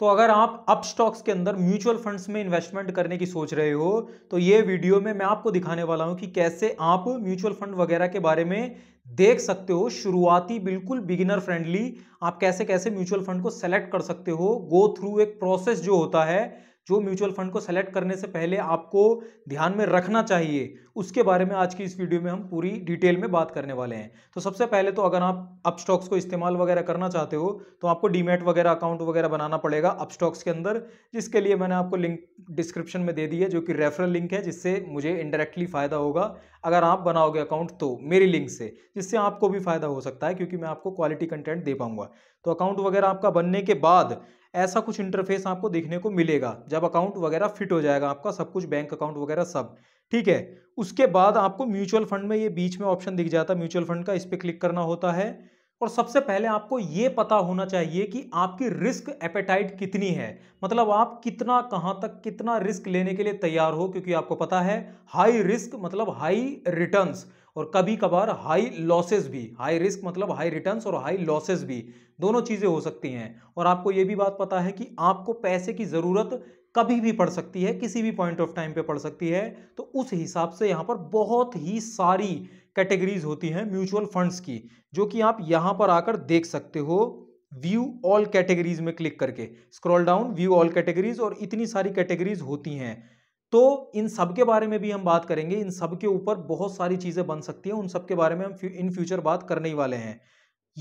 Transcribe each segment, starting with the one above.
तो अगर आप अप स्टॉक्स के अंदर म्यूचुअल फंड्स में इन्वेस्टमेंट करने की सोच रहे हो तो ये वीडियो में मैं आपको दिखाने वाला हूं कि कैसे आप म्यूचुअल फंड वगैरह के बारे में देख सकते हो शुरुआती बिल्कुल बिगिनर फ्रेंडली आप कैसे कैसे म्यूचुअल फंड को सेलेक्ट कर सकते हो गो थ्रू एक प्रोसेस जो होता है जो म्यूचुअल फंड को सेलेक्ट करने से पहले आपको ध्यान में रखना चाहिए उसके बारे में आज की इस वीडियो में हम पूरी डिटेल में बात करने वाले हैं तो सबसे पहले तो अगर आप अपस्टॉक्स को इस्तेमाल वगैरह करना चाहते हो तो आपको डीमेट वगैरह अकाउंट वगैरह बनाना पड़ेगा अपस्टॉक्स के अंदर जिसके लिए मैंने आपको लिंक डिस्क्रिप्शन में दे दी है जो कि रेफरल लिंक है जिससे मुझे इंडायरेक्टली फ़ायदा होगा अगर आप बनाओगे अकाउंट तो मेरी लिंक से जिससे आपको भी फ़ायदा हो सकता है क्योंकि मैं आपको क्वालिटी कंटेंट दे पाऊंगा तो अकाउंट वगैरह आपका बनने के बाद ऐसा कुछ इंटरफेस आपको देखने को मिलेगा जब अकाउंट वगैरह फिट हो जाएगा आपका सब कुछ बैंक अकाउंट वगैरह सब ठीक है उसके बाद आपको म्यूचुअल फंड में ये बीच में ऑप्शन दिख जाता है म्यूचुअल फंड का इस पर क्लिक करना होता है और सबसे पहले आपको ये पता होना चाहिए कि आपकी रिस्क एपेटाइट कितनी है मतलब आप कितना कहाँ तक कितना रिस्क लेने के लिए तैयार हो क्योंकि आपको पता है हाई रिस्क मतलब हाई रिटर्न्स और कभी कभार हाई लॉसेस भी हाई रिस्क मतलब हाई रिटर्न्स और हाई लॉसेस भी दोनों चीज़ें हो सकती हैं और आपको ये भी बात पता है कि आपको पैसे की ज़रूरत कभी भी पड़ सकती है किसी भी पॉइंट ऑफ टाइम पे पड़ सकती है तो उस हिसाब से यहाँ पर बहुत ही सारी कैटेगरीज होती हैं म्यूचुअल फंड्स की जो कि आप यहाँ पर आकर देख सकते हो व्यू ऑल कैटेगरीज में क्लिक करके scroll down view all categories और इतनी सारी कैटेगरीज होती हैं तो इन सब के बारे में भी हम बात करेंगे इन सब के ऊपर बहुत सारी चीज़ें बन सकती हैं उन सब के बारे में हम इन फ्यूचर बात करने ही वाले हैं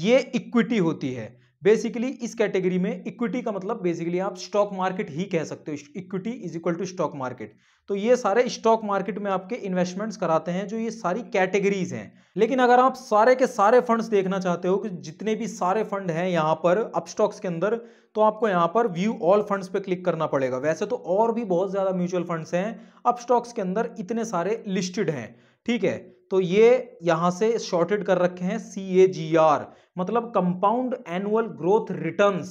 ये इक्विटी होती है बेसिकली इस कैटेगरी में इक्विटी का मतलब बेसिकली आप स्टॉक मार्केट ही कह सकते हो equity is equal to stock market तो ये सारे स्टॉक मार्केट में आपके इन्वेस्टमेंट्स कराते हैं जो ये सारी कैटेगरीज हैं लेकिन अगर आप सारे के सारे फंड्स देखना चाहते हो कि जितने भी सारे फंड हैं यहाँ पर अपस्टॉक्स के अंदर तो आपको यहाँ पर व्यू ऑल फंड्स पे क्लिक करना पड़ेगा वैसे तो और भी बहुत ज़्यादा म्यूचुअल फंड्स हैं अपस्टॉक्स के अंदर इतने सारे लिस्टेड हैं ठीक है तो ये यहां से शॉर्टेड कर रखे हैं सी ए जी आर मतलब compound annual growth return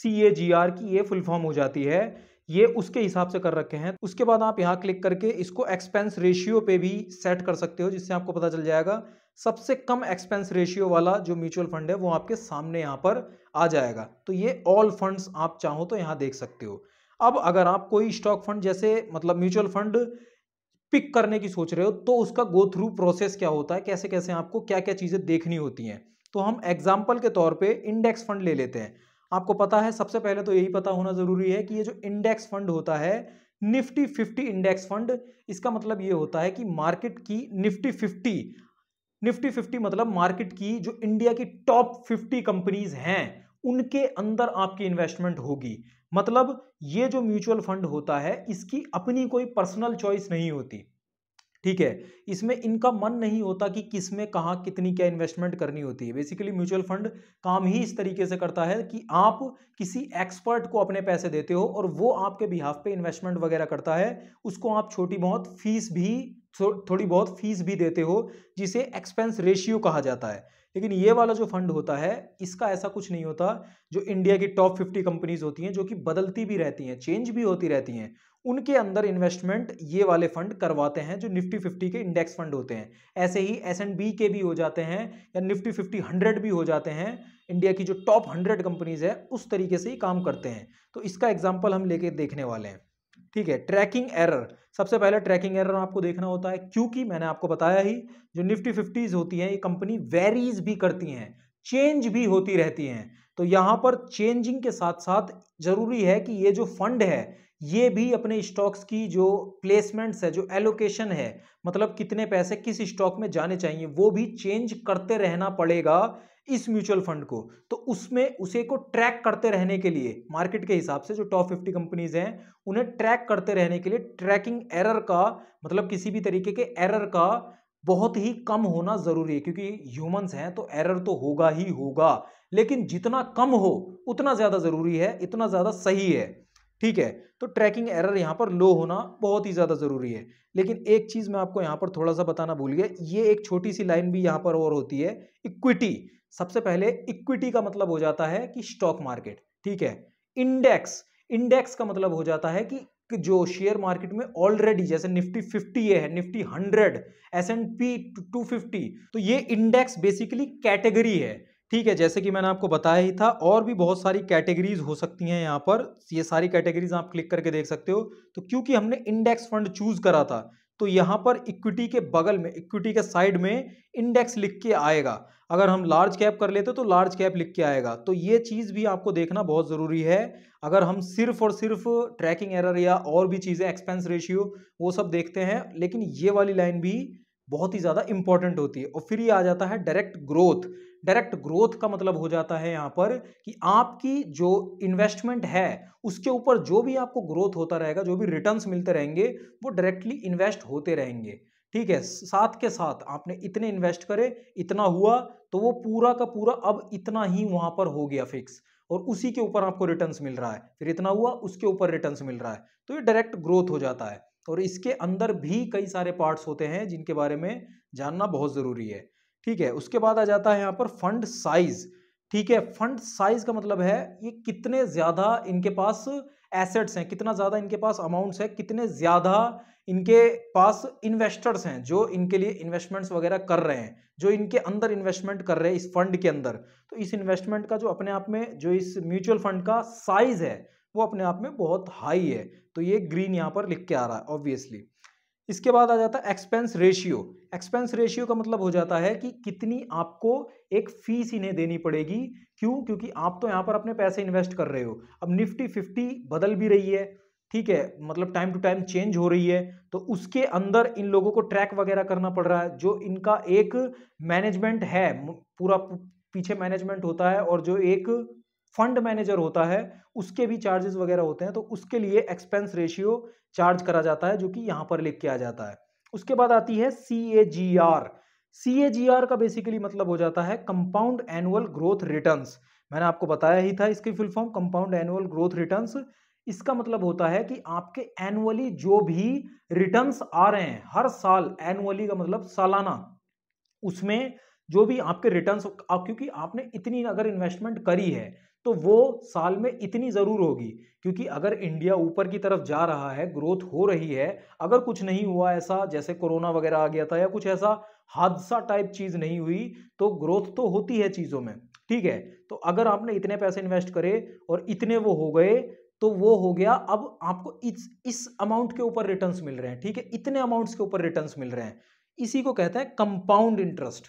C A G R की ये फुल फॉर्म हो जाती है ये उसके हिसाब से कर रखे हैं उसके बाद आप यहाँ क्लिक करके इसको एक्सपेंस रेशियो पे भी सेट कर सकते हो जिससे आपको पता चल जाएगा सबसे कम एक्सपेंस रेशियो वाला जो म्यूचुअल फंड है वो आपके सामने यहाँ पर आ जाएगा तो ये ऑल फंड्स आप चाहो तो यहाँ देख सकते हो अब अगर आप कोई स्टॉक फंड जैसे मतलब म्यूचुअल फंड पिक करने की सोच रहे हो तो उसका गो थ्रू प्रोसेस क्या होता है कैसे कैसे आपको क्या क्या चीज़ें देखनी होती हैं तो हम एग्जाम्पल के तौर पर इंडेक्स फंड ले लेते हैं आपको पता है सबसे पहले तो यही पता होना ज़रूरी है कि ये जो इंडेक्स फंड होता है निफ्टी फिफ्टी इंडेक्स फंड इसका मतलब ये होता है कि मार्केट की निफ्टी फिफ्टी निफ्टी फिफ्टी मतलब मार्केट की जो इंडिया की टॉप फिफ्टी कंपनीज हैं उनके अंदर आपकी इन्वेस्टमेंट होगी मतलब ये जो म्यूचुअल फंड होता है इसकी अपनी कोई पर्सनल चॉइस नहीं होती ठीक है इसमें इनका मन नहीं होता कि किस में कहाँ कितनी क्या इन्वेस्टमेंट करनी होती है बेसिकली म्यूचुअल फंड काम ही इस तरीके से करता है कि आप किसी एक्सपर्ट को अपने पैसे देते हो और वो आपके बिहाफ पे इन्वेस्टमेंट वगैरह करता है उसको आप छोटी बहुत फीस भी थो, थोड़ी बहुत फीस भी देते हो जिसे एक्सपेंस रेशियो कहा जाता है लेकिन ये वाला जो फंड होता है इसका ऐसा कुछ नहीं होता जो इंडिया की टॉप फिफ्टी कंपनीज होती हैं जो कि बदलती भी रहती हैं चेंज भी होती रहती हैं उनके अंदर इन्वेस्टमेंट ये वाले फंड करवाते हैं जो निफ्टी फिफ्टी के इंडेक्स फंड होते हैं ऐसे ही एस एंड बी के भी हो जाते हैं या निफ्टी फिफ्टी हंड्रेड भी हो जाते हैं इंडिया की जो टॉप हंड्रेड कंपनीज है उस तरीके से ही काम करते हैं तो इसका एग्जाम्पल हम लेके देखने वाले हैं ठीक है ट्रैकिंग एरर सबसे पहले ट्रैकिंग एरर आपको देखना होता है क्योंकि मैंने आपको बताया ही जो निफ्टी फिफ्टीज होती हैं ये कंपनी वेरीज भी करती हैं चेंज भी होती रहती हैं तो यहां पर चेंजिंग के साथ साथ जरूरी है कि ये जो फंड है ये भी अपने स्टॉक्स की जो प्लेसमेंट्स है जो एलोकेशन है मतलब कितने पैसे किस स्टॉक में जाने चाहिए वो भी चेंज करते रहना पड़ेगा इस म्यूचुअल फंड को तो उसमें उसे को ट्रैक करते रहने के लिए मार्केट के हिसाब से जो टॉप फिफ्टी कंपनीज हैं उन्हें ट्रैक करते रहने के लिए ट्रैकिंग एरर का मतलब किसी भी तरीके के एरर का बहुत ही कम होना ज़रूरी है क्योंकि ह्यूमंस हैं तो एरर तो होगा ही होगा लेकिन जितना कम हो उतना ज़्यादा ज़रूरी है इतना ज़्यादा सही है ठीक है तो ट्रैकिंग एरर यहाँ पर लो होना बहुत ही ज़्यादा ज़रूरी है लेकिन एक चीज़ मैं आपको यहाँ पर थोड़ा सा बताना भूल गया ये एक छोटी सी लाइन भी यहाँ पर और होती है इक्विटी सबसे पहले इक्विटी का मतलब हो जाता है कि स्टॉक मार्केट ठीक है इंडेक्स इंडेक्स का मतलब हो जाता है कि जो शेयर मार्केट में ऑलरेडी जैसे निफ्टी 50 ये है Nifty 100 S and P fifty तो ये इंडेक्स बेसिकली कैटेगरी है ठीक है जैसे कि मैंने आपको बताया ही था और भी बहुत सारी कैटेगरीज हो सकती हैं यहाँ पर ये सारी कैटेगरीज आप क्लिक करके देख सकते हो तो क्योंकि हमने इंडेक्स फंड चूज करा था तो यहाँ पर इक्विटी के बगल में इक्विटी के साइड में इंडेक्स लिख के आएगा अगर हम लार्ज कैप कर लेते तो लार्ज कैप लिख के आएगा तो ये चीज़ भी आपको देखना बहुत ज़रूरी है अगर हम सिर्फ और सिर्फ ट्रैकिंग एरर या और भी चीज़ें एक्सपेंस रेशियो वो सब देखते हैं लेकिन ये वाली लाइन भी बहुत ही ज़्यादा इंपॉर्टेंट होती है और फिर ये आ जाता है डायरेक्ट ग्रोथ डायरेक्ट ग्रोथ का मतलब हो जाता है यहाँ पर कि आपकी जो इन्वेस्टमेंट है उसके ऊपर जो भी आपको ग्रोथ होता रहेगा जो भी रिटर्न्स मिलते रहेंगे वो डायरेक्टली इन्वेस्ट होते रहेंगे ठीक है साथ के साथ आपने इतने इन्वेस्ट करे इतना हुआ तो वो पूरा का पूरा अब इतना ही वहां पर हो गया फिक्स और उसी के ऊपर आपको रिटर्न्स मिल रहा है फिर इतना हुआ उसके ऊपर रिटर्न्स मिल रहा है तो ये डायरेक्ट ग्रोथ हो जाता है और इसके अंदर भी कई सारे पार्ट्स होते हैं जिनके बारे में जानना बहुत ज़रूरी है ठीक है उसके बाद आ जाता है यहाँ पर फंड साइज ठीक है फंड साइज का मतलब है ये कितने ज़्यादा इनके पास एसेट्स हैं कितना ज़्यादा इनके पास अमाउंट्स है कितने ज़्यादा इनके पास इन्वेस्टर्स हैं जो इनके लिए इन्वेस्टमेंट्स वगैरह कर रहे हैं जो इनके अंदर इन्वेस्टमेंट कर रहे हैं इस फंड के अंदर तो इस इन्वेस्टमेंट का जो अपने आप में जो इस म्यूचुअल फंड का साइज है वो अपने आप में बहुत हाई है तो ये ग्रीन यहाँ पर लिख के आ रहा है ऑब्वियसली इसके बाद आ जाता है एक्सपेंस रेशियो एक्सपेंस रेशियो का मतलब हो जाता है कि कितनी आपको एक फीस इन्हें देनी पड़ेगी क्यों क्योंकि आप तो यहाँ पर अपने पैसे इन्वेस्ट कर रहे हो अब निफ्टी फिफ्टी बदल भी रही है ठीक है मतलब टाइम टू टाइम चेंज हो रही है तो उसके अंदर इन लोगों को ट्रैक वगैरह करना पड़ रहा है जो इनका एक मैनेजमेंट है पूरा पीछे मैनेजमेंट होता है और जो एक फंड मैनेजर होता है उसके भी चार्जेस वगैरह होते हैं तो उसके लिए एक्सपेंस रेशियो चार्ज करा जाता है जो कि यहाँ पर लिख के आ जाता है उसके बाद आती है C A G R C A G R का बेसिकली मतलब हो जाता है कंपाउंड एनुअल ग्रोथ रिटर्न्स मैंने आपको बताया ही था इसकी full form compound annual growth returns इसका मतलब होता है कि आपके एनुअली जो भी रिटर्न्स आ रहे हैं हर साल एनुअली का मतलब सालाना उसमें जो भी आपके रिटर्न्स क्योंकि आपने इतनी अगर इन्वेस्टमेंट करी है तो वो साल में इतनी ज़रूर होगी क्योंकि अगर इंडिया ऊपर की तरफ जा रहा है ग्रोथ हो रही है अगर कुछ नहीं हुआ ऐसा जैसे कोरोना वगैरह आ गया था या कुछ ऐसा हादसा टाइप चीज़ नहीं हुई तो ग्रोथ तो होती है चीज़ों में ठीक है तो अगर आपने इतने पैसे इन्वेस्ट करे और इतने वो हो गए तो वो हो गया अब आपको इस इस अमाउंट के ऊपर रिटर्न्स मिल रहे हैं ठीक है इतने अमाउंट्स के ऊपर रिटर्न्स मिल रहे हैं इसी को कहते हैं कंपाउंड इंटरेस्ट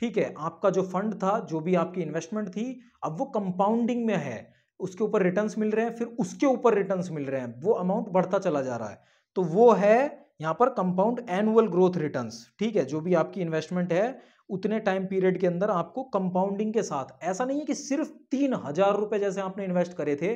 ठीक है आपका जो फंड था जो भी आपकी इन्वेस्टमेंट थी अब वो कंपाउंडिंग में है उसके ऊपर रिटर्न्स मिल रहे हैं फिर उसके ऊपर रिटर्न्स मिल रहे हैं वो अमाउंट बढ़ता चला जा रहा है तो वो है यहाँ पर कंपाउंड एनुअल ग्रोथ रिटर्न्स ठीक है जो भी आपकी इन्वेस्टमेंट है उतने टाइम पीरियड के अंदर आपको कंपाउंडिंग के साथ ऐसा नहीं है कि सिर्फ तीन हजार रुपए जैसे आपने इन्वेस्ट करे थे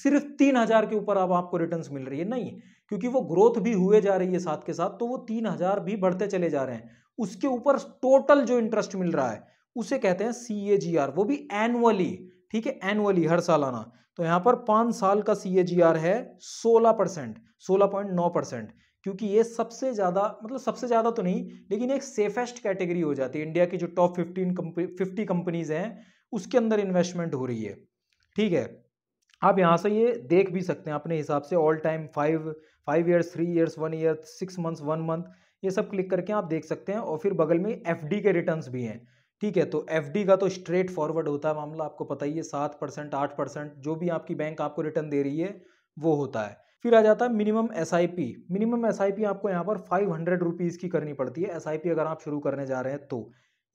सिर्फ तीन हजार के ऊपर अब आपको रिटर्न्स मिल रही है नहीं क्योंकि वो ग्रोथ भी हुए जा रही है साथ के साथ तो वो तीन हजार भी बढ़ते चले जा रहे हैं उसके ऊपर टोटल जो इंटरेस्ट मिल रहा है उसे कहते हैं सी ए जी आर वो भी एनुअली ठीक है एनुअली हर साल आना तो यहां पर पांच साल का सी ए जी आर है सोलह परसेंट सोलह पॉइंट नौ परसेंट क्योंकि ये सबसे ज़्यादा मतलब सबसे ज़्यादा तो नहीं लेकिन एक सेफेस्ट कैटेगरी हो जाती है इंडिया की जो टॉप फिफ्टीन फिफ्टी कंपनीज हैं उसके अंदर इन्वेस्टमेंट हो रही है ठीक है आप यहाँ से ये देख भी सकते हैं अपने हिसाब से all time five five years three years one year six months one month ये सब क्लिक करके आप देख सकते हैं और फिर बगल में एफ के रिटर्न भी हैं ठीक है तो एफ का तो स्ट्रेट फॉरवर्ड होता है मामला आपको पता ही है सात परसेंट आठ परसेंट जो भी आपकी बैंक आपको रिटर्न दे रही है वो होता है फिर आ जाता है minimum S I P minimum S I P आपको यहाँ पर फाइव हंड्रेड रुपीज़ की करनी पड़ती है एस आई पी अगर आप शुरू करने जा रहे हैं तो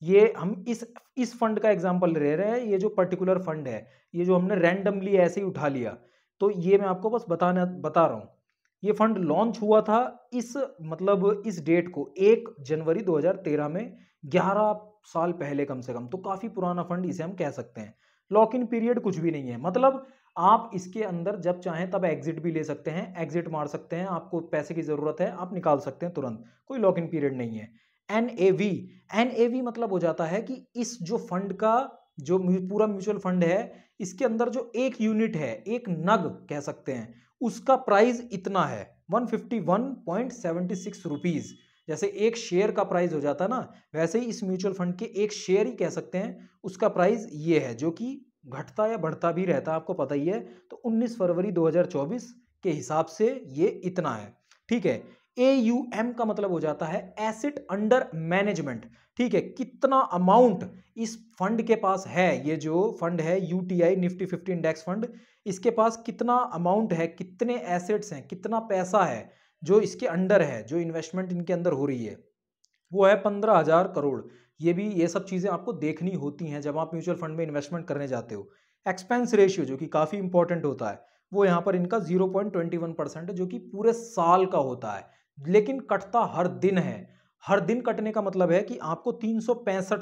ये हम इस इस फंड का एग्जाम्पल ले रहे हैं ये जो पर्टिकुलर फंड है ये जो हमने रैंडमली ऐसे ही उठा लिया तो ये मैं आपको बस बताना बता रहा हूँ ये फंड लॉन्च हुआ था इस मतलब इस डेट को एक जनवरी 2013 में ग्यारह साल पहले कम से कम तो काफ़ी पुराना फंड इसे हम कह सकते हैं लॉक इन पीरियड कुछ भी नहीं है मतलब आप इसके अंदर जब चाहें तब एग्जिट भी ले सकते हैं एग्जिट मार सकते हैं आपको पैसे की ज़रूरत है आप निकाल सकते हैं तुरंत कोई लॉक इन पीरियड नहीं है N A V N A V मतलब हो जाता है कि इस जो फंड का जो पूरा म्यूचुअल फंड है इसके अंदर जो एक यूनिट है एक नग कह सकते हैं उसका प्राइस इतना है one fifty one point seventy six rupees जैसे एक शेयर का प्राइस हो जाता है ना वैसे ही इस म्यूचुअल फंड के एक शेयर ही कह सकते हैं उसका प्राइस ये है जो कि घटता या बढ़ता भी रहता है आपको पता ही है तो 19 फरवरी 2024 के हिसाब से ये इतना है ठीक है ए यू एम का मतलब हो जाता है एसेट अंडर मैनेजमेंट ठीक है कितना अमाउंट इस फंड के पास है ये जो फंड है U T I Nifty fifty index fund इसके पास कितना अमाउंट है कितने एसेट्स हैं कितना पैसा है जो इसके अंडर है जो इन्वेस्टमेंट इनके अंदर हो रही है वो है पंद्रह हज़ार करोड़ ये भी ये सब चीज़ें आपको देखनी होती हैं जब आप म्यूचुअल फंड में इन्वेस्टमेंट करने जाते हो एक्सपेंस रेशियो जो कि काफ़ी इंपॉर्टेंट होता है वो यहाँ पर इनका zero point twenty one percent है जो कि पूरे साल का होता है लेकिन कटता हर दिन है हर दिन कटने का मतलब है कि आपको तीन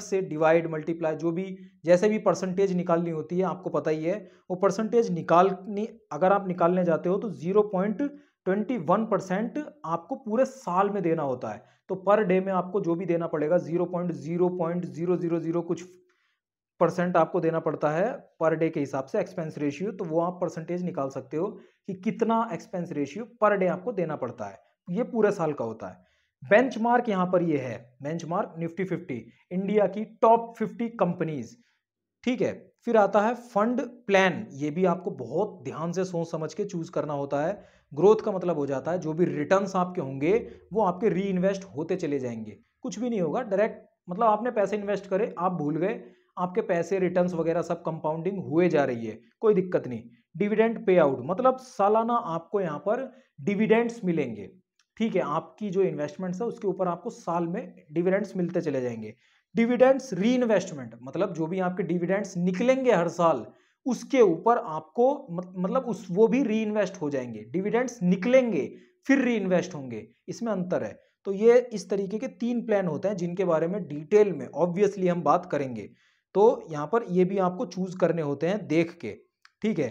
से डिवाइड मल्टीप्लाई जो भी जैसे भी परसेंटेज निकालनी होती है आपको पता ही है वो परसेंटेज निकालनी अगर आप निकालने जाते हो तो zero point twenty one percent आपको पूरे साल में देना होता है तो पर डे में आपको जो भी देना पड़ेगा zero point zero point zero zero zero कुछ परसेंट आपको देना पड़ता है पर डे के हिसाब से एक्सपेंस रेशियो तो वो आप परसेंटेज निकाल सकते हो कि कितना एक्सपेंस रेशियो पर डे आपको देना पड़ता है ये पूरे साल का होता है बेंच मार्क यहाँ पर ये है benchmark Nifty fifty India की टॉप फिफ्टी कंपनीज ठीक है फिर आता है फंड प्लान ये भी आपको बहुत ध्यान से सोच समझ के चूज करना होता है ग्रोथ का मतलब हो जाता है जो भी रिटर्न आपके होंगे वो आपके री इन्वेस्ट होते चले जाएंगे कुछ भी नहीं होगा डायरेक्ट मतलब आपने पैसे इन्वेस्ट करे आप भूल गए आपके पैसे रिटर्न्स वगैरह सब कंपाउंडिंग हुए जा रही है कोई दिक्कत नहीं डिविडेंड पे आउट मतलब सालाना आपको यहाँ पर डिविडेंड्स मिलेंगे ठीक है आपकी जो इन्वेस्टमेंट्स है उसके ऊपर आपको साल में डिविडेंड्स मिलते चले जाएंगे डिविडेंड्स रीइन्वेस्टमेंट मतलब जो भी आपके डिविडेंड्स निकलेंगे हर साल उसके ऊपर आपको मतलब उस वो भी रीइन्वेस्ट हो जाएंगे डिविडेंड्स निकलेंगे फिर रीइन्वेस्ट होंगे इसमें अंतर है तो ये इस तरीके के तीन प्लान होते हैं जिनके बारे में डिटेल में ऑब्वियसली हम बात करेंगे तो यहाँ पर ये भी आपको चूज करने होते हैं देख के ठीक है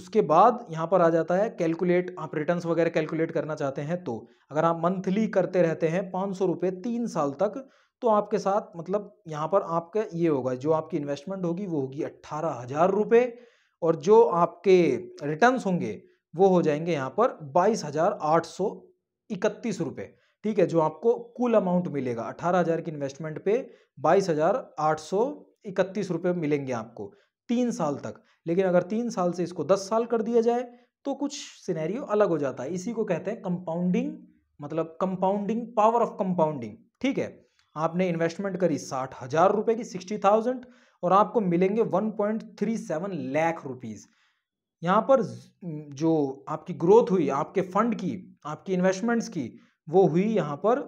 उसके बाद यहाँ पर आ जाता है कैलकुलेट आप रिटर्न्स वगैरह कैलकुलेट करना चाहते हैं तो अगर आप मंथली करते रहते हैं पाँच सौ रुपये तीन साल तक तो आपके साथ मतलब यहाँ पर आपका ये होगा जो आपकी इन्वेस्टमेंट होगी वो होगी अट्ठारह हज़ार रुपये और जो आपके रिटर्न्स होंगे वो हो जाएंगे यहाँ पर बाईस हज़ार आठ सौ इकतीस रुपये ठीक है जो आपको कुल अमाउंट मिलेगा अठारह हज़ार की इन्वेस्टमेंट पे बाईस हज़ार आठ सौ इकतीस रुपये मिलेंगे आपको तीन साल तक लेकिन अगर तीन साल से इसको दस साल कर दिया जाए तो कुछ सिनेरियो अलग हो जाता है इसी को कहते हैं कंपाउंडिंग मतलब कंपाउंडिंग पावर ऑफ कंपाउंडिंग ठीक है आपने इन्वेस्टमेंट करी साठ हज़ार रुपए की सिक्सटी थाउजेंड और आपको मिलेंगे one point three seven lakh rupees यहाँ पर जो आपकी ग्रोथ हुई आपके फंड की आपकी इन्वेस्टमेंट्स की वो हुई यहाँ पर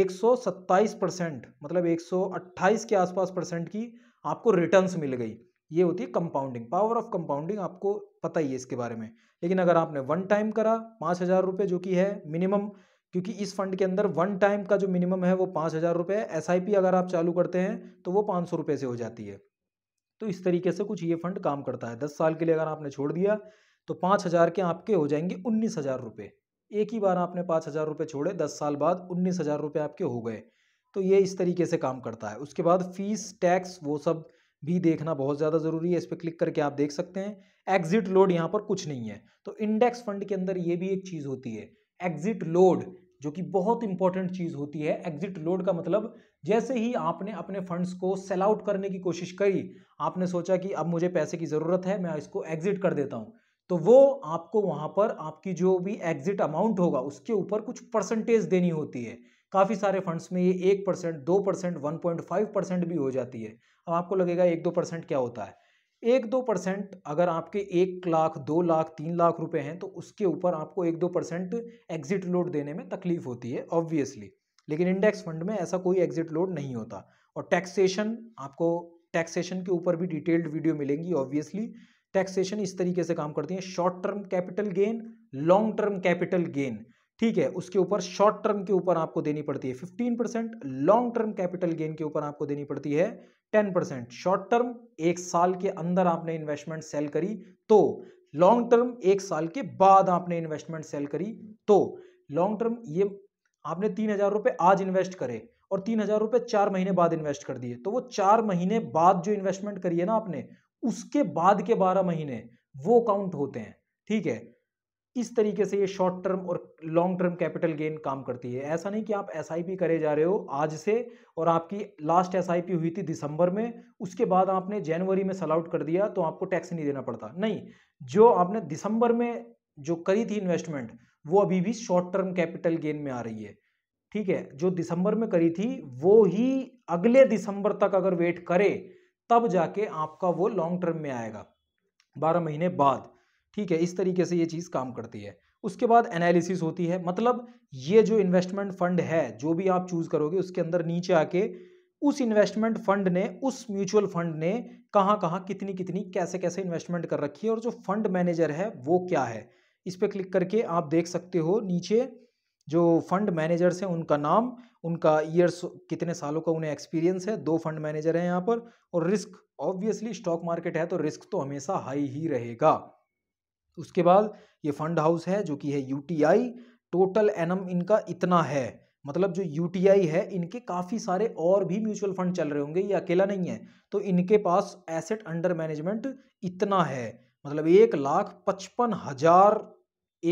एक सौ सत्ताईस परसेंट मतलब एक सौ अट्ठाईस के आसपास परसेंट की आपको रिटर्न मिल गई ये होती है कंपाउंडिंग पावर ऑफ कंपाउंडिंग आपको पता ही है इसके बारे में लेकिन अगर आपने वन टाइम करा पाँच हज़ार रुपये जो कि है मिनिमम क्योंकि इस फंड के अंदर वन टाइम का जो मिनिमम है वो पाँच हज़ार रुपये है एस अगर आप चालू करते हैं तो वो पाँच सौ रुपये से हो जाती है तो इस तरीके से कुछ ये फंड काम करता है दस साल के लिए अगर आपने छोड़ दिया तो पाँच हज़ार के आपके हो जाएंगे उन्नीस हज़ार रुपये एक ही बार आपने पाँच हज़ार रुपये छोड़े दस साल बाद उन्नीस हज़ार रुपये आपके हो गए तो ये इस तरीके से काम करता है उसके बाद फीस टैक्स वो सब भी देखना बहुत ज़्यादा ज़रूरी है इस पर क्लिक करके आप देख सकते हैं एग्जिट लोड यहाँ पर कुछ नहीं है तो इंडेक्स फंड के अंदर ये भी एक चीज़ होती है एग्जिट लोड जो कि बहुत इंपॉर्टेंट चीज़ होती है एग्जिट लोड का मतलब जैसे ही आपने अपने फंड्स को सेल आउट करने की कोशिश करी आपने सोचा कि अब मुझे पैसे की ज़रूरत है मैं इसको एग्जिट कर देता हूँ तो वो आपको वहाँ पर आपकी जो भी एग्जिट अमाउंट होगा उसके ऊपर कुछ परसेंटेज देनी होती है काफ़ी सारे फंड्स में ये एक परसेंट दो percent one point five percent भी हो जाती है अब आपको लगेगा एक दो परसेंट क्या होता है एक दो परसेंट अगर आपके एक लाख दो लाख तीन लाख रुपए हैं तो उसके ऊपर आपको एक दो परसेंट एग्जिट लोड देने में तकलीफ होती है ऑब्वियसली लेकिन इंडेक्स फंड में ऐसा कोई एग्जिट लोड नहीं होता और टैक्सेशन आपको टैक्सेशन के ऊपर भी डिटेल्ड वीडियो मिलेंगी ऑब्वियसली टैक्सेशन इस तरीके से काम करती है short term capital gain long term capital gain ठीक है उसके ऊपर शॉर्ट टर्म के ऊपर आपको देनी पड़ती है fifteen percent long term capital gain के ऊपर आपको देनी पड़ती है टेन परसेंट शॉर्ट टर्म एक साल के अंदर आपने इन्वेस्टमेंट सेल करी तो लॉन्ग टर्म एक साल के बाद आपने इन्वेस्टमेंट सेल करी तो लॉन्ग टर्म ये आपने तीन हजार रुपये आज इन्वेस्ट करे और तीन हजार रुपये चार महीने बाद इन्वेस्ट कर दिए तो वो चार महीने बाद जो इन्वेस्टमेंट करिए ना आपने उसके बाद के बारह महीने वो काउंट होते हैं ठीक है इस तरीके से ये शॉर्ट टर्म और लॉन्ग टर्म कैपिटल गेन काम करती है ऐसा नहीं कि आप एस करे जा रहे हो आज से और आपकी लास्ट एस हुई थी दिसंबर में उसके बाद आपने जनवरी में सल आउट कर दिया तो आपको टैक्स नहीं देना पड़ता नहीं जो आपने दिसंबर में जो करी थी इन्वेस्टमेंट वो अभी भी शॉर्ट टर्म कैपिटल गेन में आ रही है ठीक है जो दिसंबर में करी थी वो ही अगले दिसंबर तक अगर वेट करे तब जाके आपका वो लॉन्ग टर्म में आएगा बारह महीने बाद ठीक है इस तरीके से ये चीज़ काम करती है उसके बाद एनालिसिस होती है मतलब ये जो इन्वेस्टमेंट फंड है जो भी आप चूज़ करोगे उसके अंदर नीचे आके उस इन्वेस्टमेंट फंड ने उस म्यूचुअल फंड ने कहाँ कहाँ कितनी कितनी कैसे कैसे इन्वेस्टमेंट कर रखी है और जो फंड मैनेजर है वो क्या है इस पर क्लिक करके आप देख सकते हो नीचे जो फंड मैनेजर्स हैं उनका नाम उनका ईयर्स कितने सालों का उन्हें एक्सपीरियंस है दो फंड मैनेजर हैं यहाँ पर और रिस्क ऑब्वियसली स्टॉक मार्केट है तो रिस्क तो हमेशा हाई ही रहेगा उसके बाद ये फंड हाउस है जो कि है यूटीआई टोटल एनम इनका इतना है मतलब जो यूटीआई है इनके काफ़ी सारे और भी म्यूचुअल फंड चल रहे होंगे ये अकेला नहीं है तो इनके पास एसेट अंडर मैनेजमेंट इतना है मतलब एक लाख पचपन हज़ार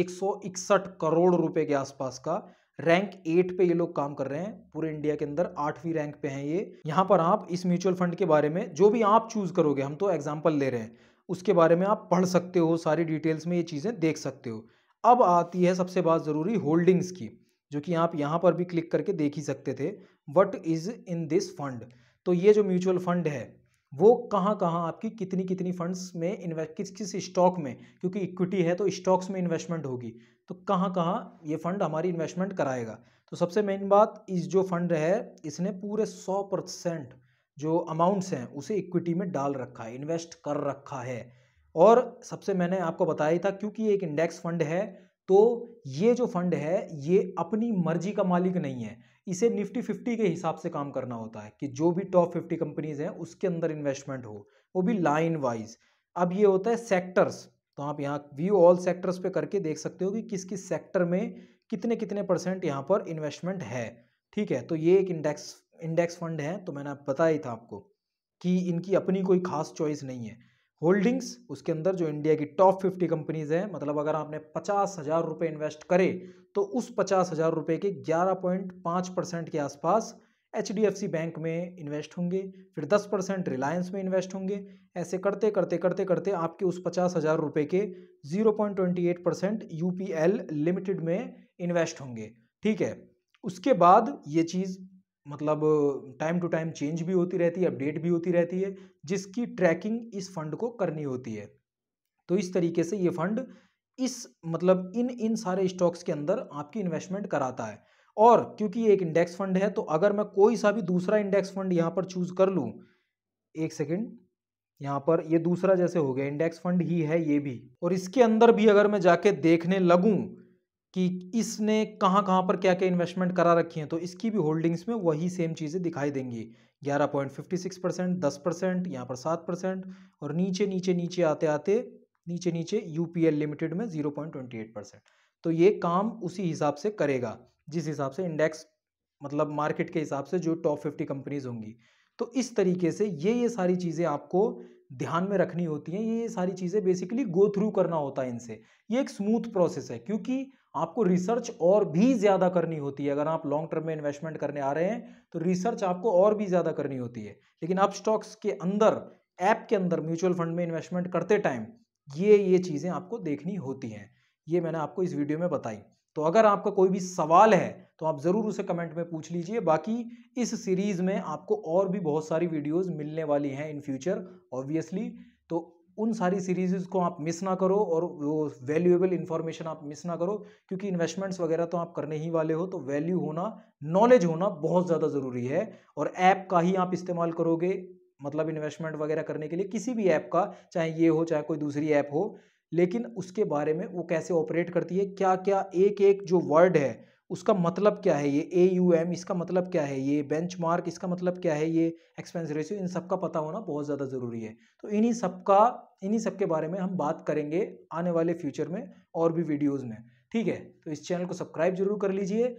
एक सौ इकसठ करोड़ रुपए के आसपास का रैंक एट पे ये लोग काम कर रहे हैं पूरे इंडिया के अंदर आठवीं रैंक पे हैं ये यहाँ पर आप इस म्यूचुअल फंड के बारे में जो भी आप चूज करोगे हम तो एग्जाम्पल ले रहे हैं उसके बारे में आप पढ़ सकते हो सारी डिटेल्स में ये चीज़ें देख सकते हो अब आती है सबसे बात ज़रूरी होल्डिंग्स की जो कि आप यहाँ पर भी क्लिक करके देख ही सकते थे what is in this fund तो ये जो म्यूचुअल फंड है वो कहाँ कहाँ आपकी कितनी कितनी फंड्स में इन्वेस्ट किस किस स्टॉक में क्योंकि इक्विटी है तो स्टॉक्स में इन्वेस्टमेंट होगी तो कहाँ कहाँ ये फंड हमारी इन्वेस्टमेंट कराएगा तो सबसे मेन बात इस जो फंड है इसने पूरे सौ परसेंट जो अमाउंट्स हैं उसे इक्विटी में डाल रखा है इन्वेस्ट कर रखा है और सबसे मैंने आपको बताया था क्योंकि एक इंडेक्स फंड है तो ये जो फंड है ये अपनी मर्जी का मालिक नहीं है इसे निफ्टी फिफ्टी के हिसाब से काम करना होता है कि जो भी टॉप फिफ्टी कंपनीज हैं उसके अंदर इन्वेस्टमेंट हो वो भी लाइन वाइज अब ये होता है सेक्टर्स तो आप यहाँ व्यू ऑल सेक्टर्स पे करके देख सकते हो कि किस किस सेक्टर में कितने कितने परसेंट यहाँ पर इन्वेस्टमेंट है ठीक है तो ये एक इंडेक्स इंडेक्स फंड हैं तो मैंने बताया ही था आपको कि इनकी अपनी कोई खास चॉइस नहीं है होल्डिंग्स उसके अंदर जो इंडिया की टॉप फिफ्टी कंपनीज हैं मतलब अगर आपने पचास हज़ार रुपये इन्वेस्ट करे तो उस पचास हज़ार रुपये के ग्यारह पॉइंट पाँच परसेंट के आसपास H D F C bank में इन्वेस्ट होंगे फिर दस परसेंट रिलायंस में इन्वेस्ट होंगे ऐसे करते करते करते करते आपके उस पचास हज़ार रुपये के zero point twenty eight percent U limited में इन्वेस्ट होंगे ठीक है उसके बाद ये चीज़ मतलब टाइम टू टाइम चेंज भी होती रहती है अपडेट भी होती रहती है जिसकी ट्रैकिंग इस फंड को करनी होती है तो इस तरीके से ये फंड इस मतलब इन इन सारे स्टॉक्स के अंदर आपकी इन्वेस्टमेंट कराता है और क्योंकि ये एक इंडेक्स फंड है तो अगर मैं कोई सा भी दूसरा इंडेक्स फंड यहाँ पर चूज़ कर लूँ एक सेकेंड यहाँ पर ये दूसरा जैसे हो गया इंडेक्स फंड ही है ये भी और इसके अंदर भी अगर मैं जाके देखने लगूँ कि इसने कहाँ कहाँ पर क्या क्या इन्वेस्टमेंट करा रखी हैं तो इसकी भी होल्डिंग्स में वही सेम चीज़ें दिखाई देंगी 11.56 परसेंट दस परसेंट यहाँ पर सात परसेंट और नीचे नीचे नीचे आते आते नीचे नीचे यू लिमिटेड में 0.28 परसेंट तो ये काम उसी हिसाब से करेगा जिस हिसाब से इंडेक्स मतलब मार्केट के हिसाब से जो टॉप फिफ्टी कंपनीज होंगी तो इस तरीके से ये ये सारी चीज़ें आपको ध्यान में रखनी होती हैं ये ये सारी चीज़ें बेसिकली गो थ्रू करना होता है इनसे ये एक स्मूथ प्रोसेस है क्योंकि आपको रिसर्च और भी ज़्यादा करनी होती है अगर आप लॉन्ग टर्म में इन्वेस्टमेंट करने आ रहे हैं तो रिसर्च आपको और भी ज़्यादा करनी होती है लेकिन आप स्टॉक्स के अंदर ऐप के अंदर म्यूचुअल फंड में इन्वेस्टमेंट करते टाइम ये ये चीज़ें आपको देखनी होती हैं ये मैंने आपको इस वीडियो में बताई तो अगर आपका कोई भी सवाल है तो आप ज़रूर उसे कमेंट में पूछ लीजिए बाकी इस सीरीज़ में आपको और भी बहुत सारी वीडियोज़ मिलने वाली हैं इन फ्यूचर ऑब्वियसली उन सारी सीरीज़ को आप मिस ना करो और वो वैल्यूएबल इन्फॉर्मेशन आप मिस ना करो क्योंकि इन्वेस्टमेंट्स वगैरह तो आप करने ही वाले हो तो वैल्यू होना नॉलेज होना बहुत ज़्यादा ज़रूरी है और ऐप का ही आप इस्तेमाल करोगे मतलब इन्वेस्टमेंट वगैरह करने के लिए किसी भी ऐप का चाहे ये हो चाहे कोई दूसरी ऐप हो लेकिन उसके बारे में वो कैसे ऑपरेट करती है क्या क्या एक एक जो वर्ड है उसका मतलब क्या है ये ए यू एम इसका मतलब क्या है ये बेंच मार्क इसका मतलब क्या है ये एक्सपेंस रेशियो इन सब का पता होना बहुत ज़्यादा ज़रूरी है तो इन्हीं सब का इन्हीं सब के बारे में हम बात करेंगे आने वाले फ्यूचर में और भी वीडियोज़ में ठीक है तो इस चैनल को सब्सक्राइब जरूर कर लीजिए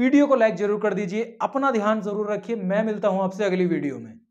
वीडियो को लाइक जरूर कर दीजिए अपना ध्यान जरूर रखिए मैं मिलता हूँ आपसे अगली वीडियो में